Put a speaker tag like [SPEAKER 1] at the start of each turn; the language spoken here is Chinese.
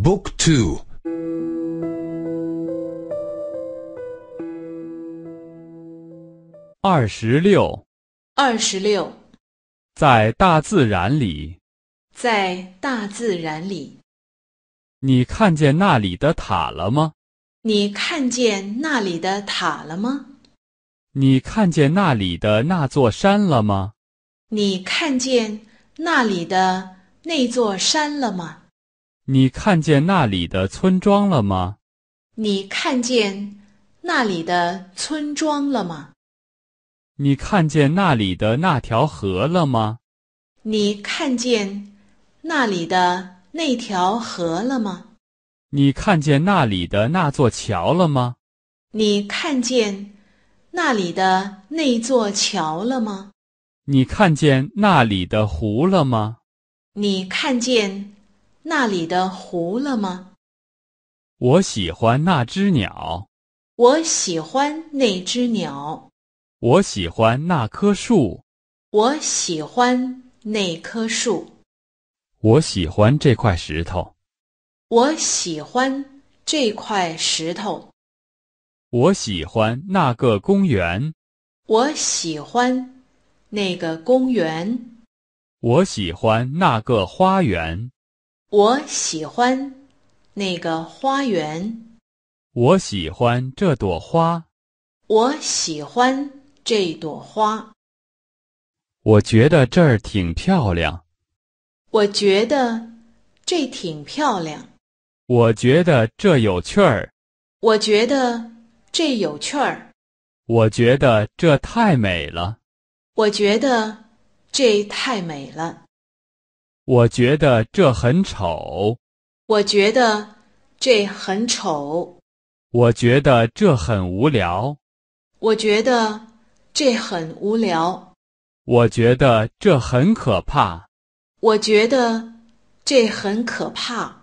[SPEAKER 1] Book two. 二十六，
[SPEAKER 2] 二十六，
[SPEAKER 1] 在大自然里，
[SPEAKER 2] 在大自然里，
[SPEAKER 1] 你看见那里的塔了吗？
[SPEAKER 2] 你看见那里的塔了吗？
[SPEAKER 1] 你看见那里的那座山了吗？
[SPEAKER 2] 你看见那里的那座山了吗？
[SPEAKER 1] 你看见那里的村庄了吗？
[SPEAKER 2] 你看见那里的村庄了吗？
[SPEAKER 1] 你看见那里的那条河了吗？
[SPEAKER 2] 你看见那里的那条河了吗？
[SPEAKER 1] 你看见那里的那座桥了吗？
[SPEAKER 2] 你看见那里的那座桥了吗？
[SPEAKER 1] 你看见那里的湖了吗？
[SPEAKER 2] 你看见。那里的湖了吗？
[SPEAKER 1] 我喜欢那只鸟。
[SPEAKER 2] 我喜欢那只鸟。
[SPEAKER 1] 我喜欢那棵树。
[SPEAKER 2] 我喜欢那棵树。
[SPEAKER 1] 我喜欢这块石头。
[SPEAKER 2] 我喜欢这块石头。
[SPEAKER 1] 我喜欢那个公园。
[SPEAKER 2] 我喜欢那个公园。
[SPEAKER 1] 我喜欢那个花园。
[SPEAKER 2] 我喜欢那个花园。
[SPEAKER 1] 我喜欢这朵花。
[SPEAKER 2] 我喜欢这朵花。
[SPEAKER 1] 我觉得这儿挺漂亮。
[SPEAKER 2] 我觉得这挺漂亮。
[SPEAKER 1] 我觉得这有趣儿。
[SPEAKER 2] 我觉得这有趣儿。
[SPEAKER 1] 我觉得这太美了。
[SPEAKER 2] 我觉得这太美了。
[SPEAKER 1] 我觉得这很丑。
[SPEAKER 2] 我觉得这很丑。
[SPEAKER 1] 我觉得这很无聊。
[SPEAKER 2] 我觉得这很无聊。
[SPEAKER 1] 我觉得这很可怕。
[SPEAKER 2] 我觉得这很可怕。